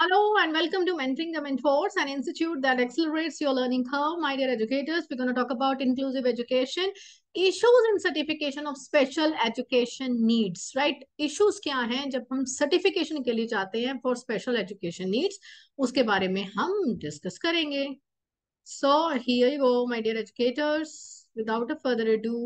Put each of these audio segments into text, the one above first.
Hello and welcome to Mentoring the Mentors, an institute that accelerates your learning curve. My dear educators, we're going to talk about inclusive education, issues in certification of special education needs, right? Issues kya hain jab hum certification ke liye jaate hain for special education needs, uske baare mein hum discuss karenge. So here you go, my dear educators. Without a further ado,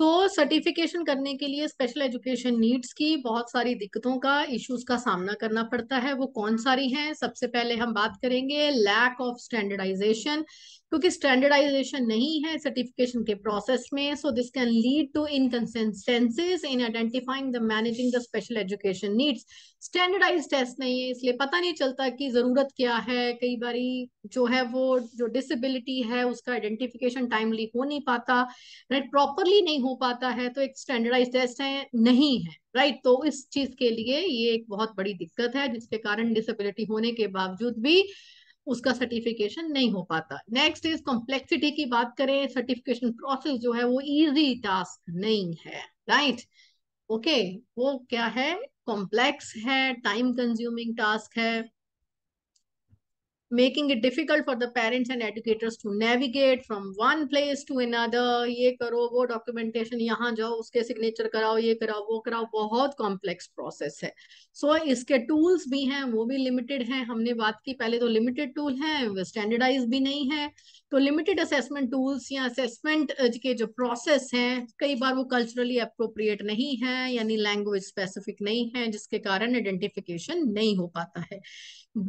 तो certification करने के लिए special education needs की बहुत सारी दिक्कतों का issues का सामना करना पड़ता है वो कौन सारी हैं सबसे पहले हम बात करेंगे लैक ऑफ स्टैंडर्डाइजेशन क्योंकि स्टैंडर्डाइजेशन नहीं है सर्टिफिकेशन के प्रोसेस में so this can lead to inconsistencies in identifying the managing the special education needs standardised test नहीं है इसलिए पता नहीं चलता कि जरूरत क्या है कई बारी जो है वो जो डिसेबिलिटी है उसका आइडेंटिफिकेशन टाइमली हो नहीं पाता राइट प्रॉपरली नहीं हो पाता है तो एक स्टैंडर्डाइज टेस्ट है नहीं है राइट तो इस चीज के लिए ये एक बहुत बड़ी दिक्कत है जिसके कारण डिसेबिलिटी होने के बावजूद भी उसका सर्टिफिकेशन नहीं हो पाता नेक्स्ट इज कॉम्प्लेक्सिटी की बात करें सर्टिफिकेशन प्रोसेस जो है वो इजी टास्क नहीं है राइट ओके okay, वो क्या है कॉम्प्लेक्स है टाइम कंज्यूमिंग टास्क है making it difficult for the parents and educators to navigate from one place to another ye karo wo documentation yahan jao uske signature karao ye karao wo karao bahut complex process hai so iske tools bhi hain wo bhi limited hain humne baat ki pehle to limited tool हैं standardized bhi nahi है to limited assessment tools ya assessment ke jo process hain kai बार wo culturally appropriate nahi है yani language specific nahi है jiske karan identification nahi ho pata hai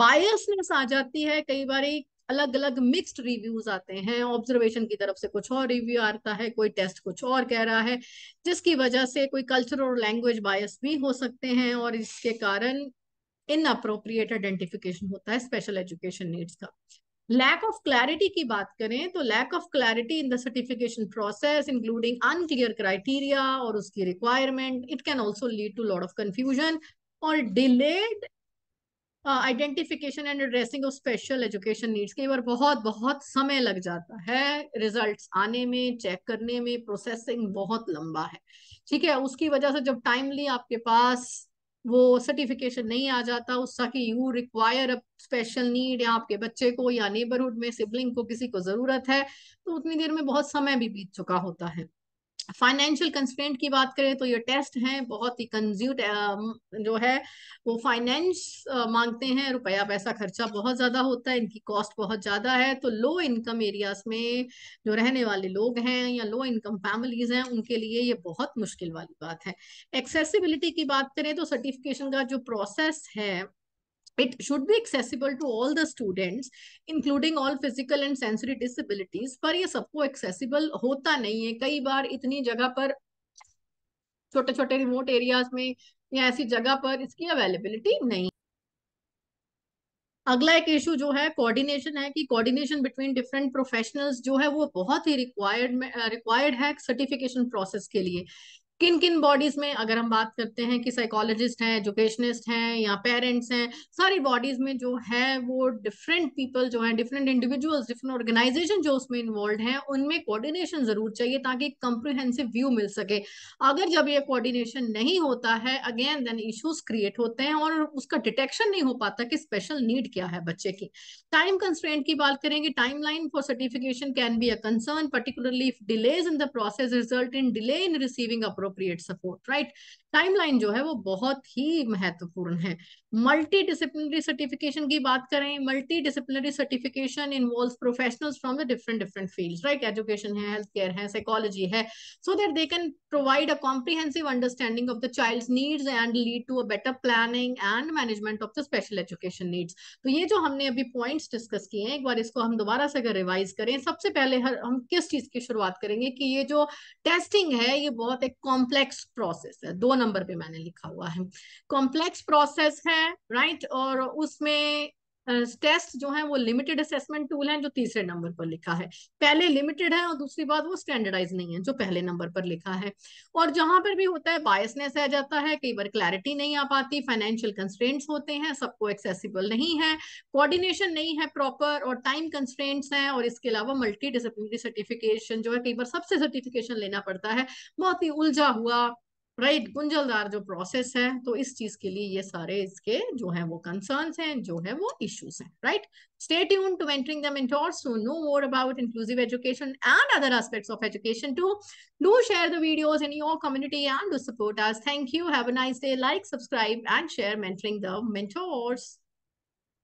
biasness aa jati hai है कई बार अलग अलग mixed reviews आते हैं observation की तरफ से कुछ और रिव्यू आता है कोई टेस्ट कुछ और कह रहा है जिसकी वजह से कोई कल्चर और लैंग्वेज बायस भी हो सकते हैं और इसके कारण इन अप्रोप्रिएट आइडेंटिफिकेशन होता है स्पेशल एजुकेशन नीड्स का लैक ऑफ क्लैरिटी की बात करें तो lack of clarity in the certification process including unclear criteria और उसकी requirement it can also lead to lot of confusion और delayed identification and addressing of special education needs कई बार बहुत बहुत समय लग जाता है रिजल्ट्स आने में चेक करने में प्रोसेसिंग बहुत लंबा है ठीक है उसकी वजह से जब टाइमली आपके पास वो सर्टिफिकेशन नहीं आ जाता उसका कि you require a special need या आपके बच्चे को या नेबरहुड में सिबलिंग को किसी को जरूरत है तो उतनी देर में बहुत समय भी बीत चुका होता है फाइनेंशियल कंस्टेंट की बात करें तो ये टेस्ट हैं बहुत ही कंज्यूट जो है वो फाइनेंस मांगते हैं रुपया पैसा खर्चा बहुत ज़्यादा होता है इनकी कॉस्ट बहुत ज़्यादा है तो लो इनकम एरियाज में जो रहने वाले लोग हैं या लो इनकम फैमिलीज हैं उनके लिए ये बहुत मुश्किल वाली बात है एक्सेसिबिलिटी की बात करें तो सर्टिफिकेशन का जो प्रोसेस है it should be accessible to all the students including all physical and sensory disabilities par ye sabko accessible hota nahi hai kai bar itni jagah par chote chote remote areas mein ya aisi jagah par iski availability nahi अगला एक issue जो है coordination है कि coordination between different professionals जो है वो बहुत ही रिक्वायर्ड रिक्वायर्ड है सर्टिफिकेशन प्रोसेस के लिए किन किन बॉडीज में अगर हम बात करते हैं कि साइकोलॉजिस्ट हैं एजुकेशनिस्ट हैं या पेरेंट्स हैं सारी बॉडीज में जो है वो डिफरेंट पीपल जो है डिफरेंट इंडिविजुअल्स डिफरेंट ऑर्गेनाइजेशन जो उसमें इन्वॉल्व हैं उनमें कोऑर्डिनेशन जरूर चाहिए ताकि कम्प्रिहेंसिव व्यू मिल सके अगर जब ये कोऑर्डिनेशन नहीं होता है अगेन देन इश्यूज क्रिएट होते हैं और उसका डिटेक्शन नहीं हो पाता कि स्पेशल नीड क्या है बच्चे की टाइम कंस्ट्रेंट की बात करेंगे timeline for certification can be a concern particularly if delays in the process result in delay in receiving approp appropriate support right timeline जो है वो बहुत ही महत्वपूर्ण है मल्टी डिसिप्लिनरी सर्टिफिकेशन की बात करें multidisciplinary certification involve professionals from the different different field right education है हेल्थ केयर है साइकोलॉजी है so that they can provide a comprehensive understanding of the child needs and lead to a better planning and management of the special education needs तो ये जो हमने अभी points discuss किए हैं एक बार इसको हम दोबारा से अगर रिवाइज करें सबसे पहले हर, हम किस चीज की शुरुआत करेंगे कि ये जो टेस्टिंग है ये बहुत एक कॉम्प्लेक्स प्रोसेस है दो नंबर पे मैंने लिखा हुआ है कॉम्प्लेक्स प्रोसेस है राइट और उसमें टेस्ट जो है वो लिमिटेड असेसमेंट टूल है जो तीसरे नंबर पर लिखा है पहले लिमिटेड है और दूसरी बात वो स्टैंडर्डाइज नहीं है जो पहले नंबर पर लिखा है और जहां पर भी होता है बायसनेस आ जाता है कई बार क्लैरिटी नहीं आ पाती फाइनेंशियल कंस्ट्रेंट्स होते हैं सबको एक्सेसिबल नहीं है कोऑर्डिनेशन नहीं है प्रॉपर और टाइम कंस्ट्रेंट्स हैं और इसके अलावा मल्टी डिसिप्लिनरी सर्टिफिकेशन जो है कई बार सबसे सर्टिफिकेशन लेना पड़ता है बहुत ही उलझा हुआ राइट right, गुंजलदार जो प्रोसेस है तो इस चीज के लिए ये सारे इसके जो है वो कंसर्न्स हैं जो है वो इश्यूज हैं राइट स्टेट यून to mentoring the mentors to know more about inclusive education and other aspects of education to do share the videos in your community and do support us thank you have a nice day like subscribe and share mentoring the mentors